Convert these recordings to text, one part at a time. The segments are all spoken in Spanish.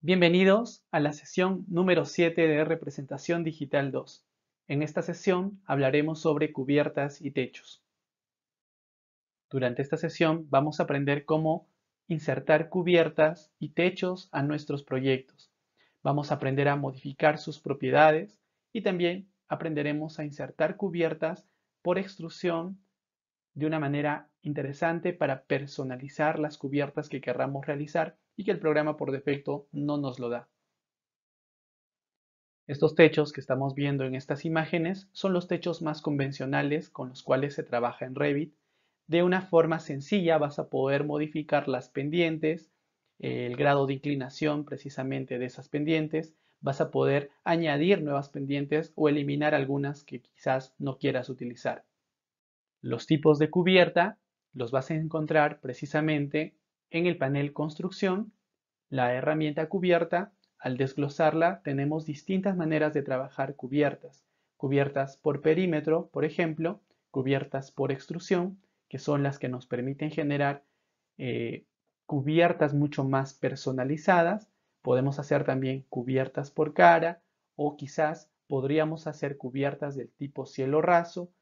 Bienvenidos a la sesión número 7 de Representación Digital 2. En esta sesión hablaremos sobre cubiertas y techos. Durante esta sesión vamos a aprender cómo insertar cubiertas y techos a nuestros proyectos. Vamos a aprender a modificar sus propiedades y también aprenderemos a insertar cubiertas por extrusión de una manera interesante para personalizar las cubiertas que querramos realizar y que el programa por defecto no nos lo da. Estos techos que estamos viendo en estas imágenes son los techos más convencionales con los cuales se trabaja en Revit. De una forma sencilla vas a poder modificar las pendientes, el grado de inclinación precisamente de esas pendientes, vas a poder añadir nuevas pendientes o eliminar algunas que quizás no quieras utilizar. Los tipos de cubierta los vas a encontrar precisamente en el panel Construcción, la herramienta Cubierta. Al desglosarla tenemos distintas maneras de trabajar cubiertas. Cubiertas por perímetro, por ejemplo, cubiertas por extrusión, que son las que nos permiten generar eh, cubiertas mucho más personalizadas. Podemos hacer también cubiertas por cara o quizás podríamos hacer cubiertas del tipo cielo raso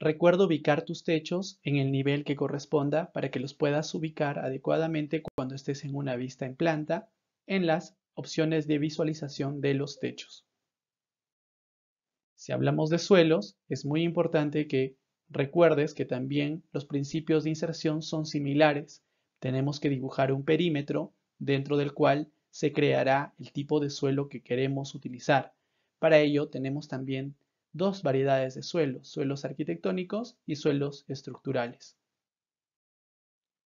Recuerda ubicar tus techos en el nivel que corresponda para que los puedas ubicar adecuadamente cuando estés en una vista en planta en las opciones de visualización de los techos. Si hablamos de suelos, es muy importante que recuerdes que también los principios de inserción son similares. Tenemos que dibujar un perímetro dentro del cual se creará el tipo de suelo que queremos utilizar. Para ello tenemos también dos variedades de suelos, suelos arquitectónicos y suelos estructurales.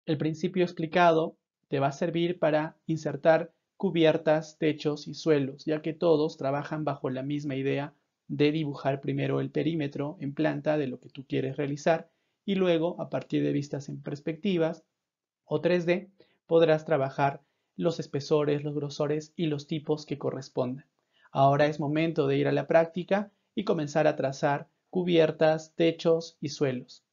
El principio explicado te va a servir para insertar cubiertas, techos y suelos, ya que todos trabajan bajo la misma idea de dibujar primero el perímetro en planta de lo que tú quieres realizar y luego, a partir de vistas en perspectivas o 3D, podrás trabajar los espesores, los grosores y los tipos que correspondan. Ahora es momento de ir a la práctica y comenzar a trazar cubiertas, techos y suelos.